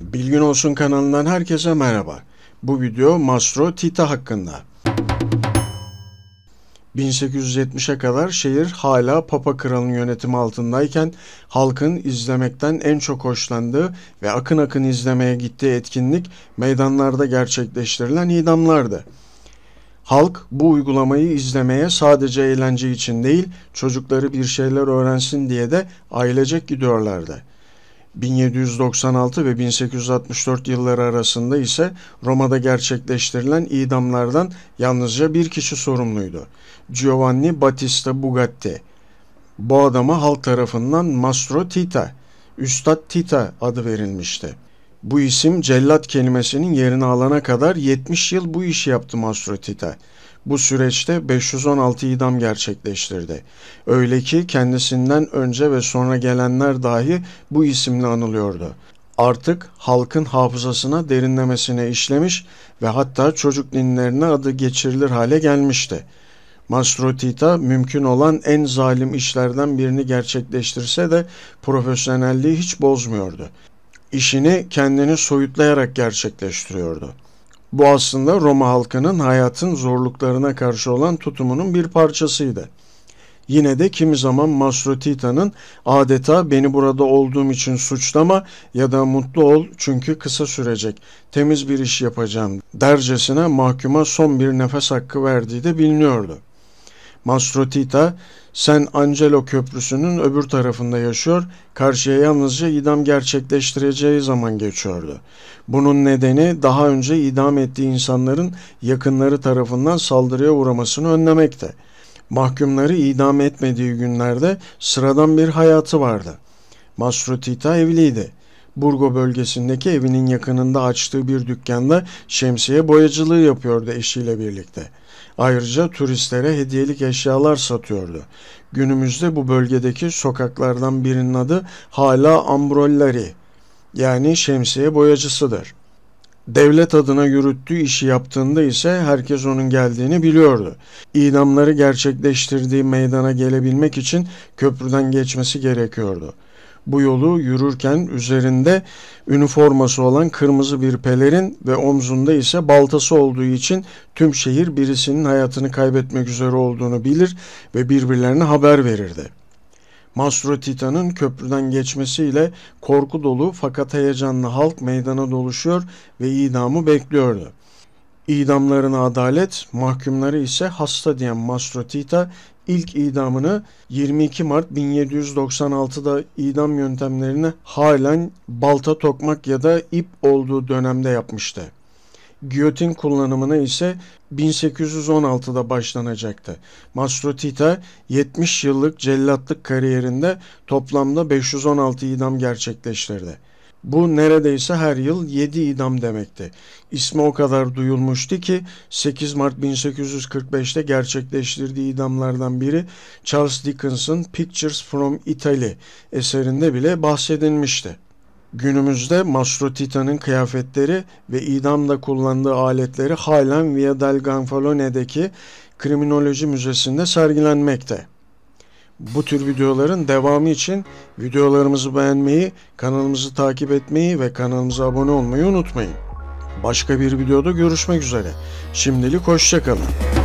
Bilgin Olsun kanalından herkese merhaba. Bu video Mastro Tita hakkında. 1870'e kadar şehir hala Papa Kral'ın yönetimi altındayken halkın izlemekten en çok hoşlandığı ve akın akın izlemeye gittiği etkinlik meydanlarda gerçekleştirilen idamlardı. Halk bu uygulamayı izlemeye sadece eğlence için değil çocukları bir şeyler öğrensin diye de ailecek gidiyorlardı. 1796 ve 1864 yılları arasında ise Roma'da gerçekleştirilen idamlardan yalnızca bir kişi sorumluydu. Giovanni Battista Bugatti. Bu adama halk tarafından Mastro Tita, Üstad Tita adı verilmişti. Bu isim cellat kelimesinin yerini alana kadar 70 yıl bu işi yaptı Mastro Tita bu süreçte 516 idam gerçekleştirdi. Öyle ki kendisinden önce ve sonra gelenler dahi bu isimle anılıyordu. Artık halkın hafızasına derinlemesine işlemiş ve hatta çocuk ninlerine adı geçirilir hale gelmişti. Mastro mümkün olan en zalim işlerden birini gerçekleştirse de profesyonelliği hiç bozmuyordu. İşini kendini soyutlayarak gerçekleştiriyordu.'' Bu aslında Roma halkının hayatın zorluklarına karşı olan tutumunun bir parçasıydı. Yine de kimi zaman Masrotita'nın adeta beni burada olduğum için suçlama ya da mutlu ol çünkü kısa sürecek, temiz bir iş yapacağım dercesine mahkuma son bir nefes hakkı verdiği de biliniyordu. Mastrotita, San Angelo Köprüsü'nün öbür tarafında yaşıyor, karşıya yalnızca idam gerçekleştireceği zaman geçiyordu. Bunun nedeni daha önce idam ettiği insanların yakınları tarafından saldırıya uğramasını önlemekte. Mahkumları idam etmediği günlerde sıradan bir hayatı vardı. Mastrotita evliydi. Burgo bölgesindeki evinin yakınında açtığı bir dükkanda şemsiye boyacılığı yapıyordu eşiyle birlikte. Ayrıca turistlere hediyelik eşyalar satıyordu. Günümüzde bu bölgedeki sokaklardan birinin adı hala Ambrollari yani şemsiye boyacısıdır. Devlet adına yürüttüğü işi yaptığında ise herkes onun geldiğini biliyordu. İdamları gerçekleştirdiği meydana gelebilmek için köprüden geçmesi gerekiyordu.'' bu yolu yürürken üzerinde üniforması olan kırmızı bir pelerin ve omzunda ise baltası olduğu için tüm şehir birisinin hayatını kaybetmek üzere olduğunu bilir ve birbirlerine haber verirdi. Masro Titan'ın köprüden geçmesiyle korku dolu fakat heyecanlı halk meydana doluşuyor ve idamı bekliyordu. İdamlarına adalet, mahkumları ise hasta diyen Mastrotita ilk idamını 22 Mart 1796'da idam yöntemlerini halen balta tokmak ya da ip olduğu dönemde yapmıştı. Giyotin kullanımına ise 1816'da başlanacaktı. Mastrotita 70 yıllık cellatlık kariyerinde toplamda 516 idam gerçekleştirdi. Bu neredeyse her yıl 7 idam demekti. İsmi o kadar duyulmuştu ki 8 Mart 1845'te gerçekleştirdiği idamlardan biri Charles Dickens'ın Pictures from Italy eserinde bile bahsedilmişti. Günümüzde Mastro kıyafetleri ve idamda kullandığı aletleri halen Via del Gonfalone'deki Kriminoloji Müzesi'nde sergilenmekte. Bu tür videoların devamı için videolarımızı beğenmeyi, kanalımızı takip etmeyi ve kanalımıza abone olmayı unutmayın. Başka bir videoda görüşmek üzere. Şimdilik hoşçakalın.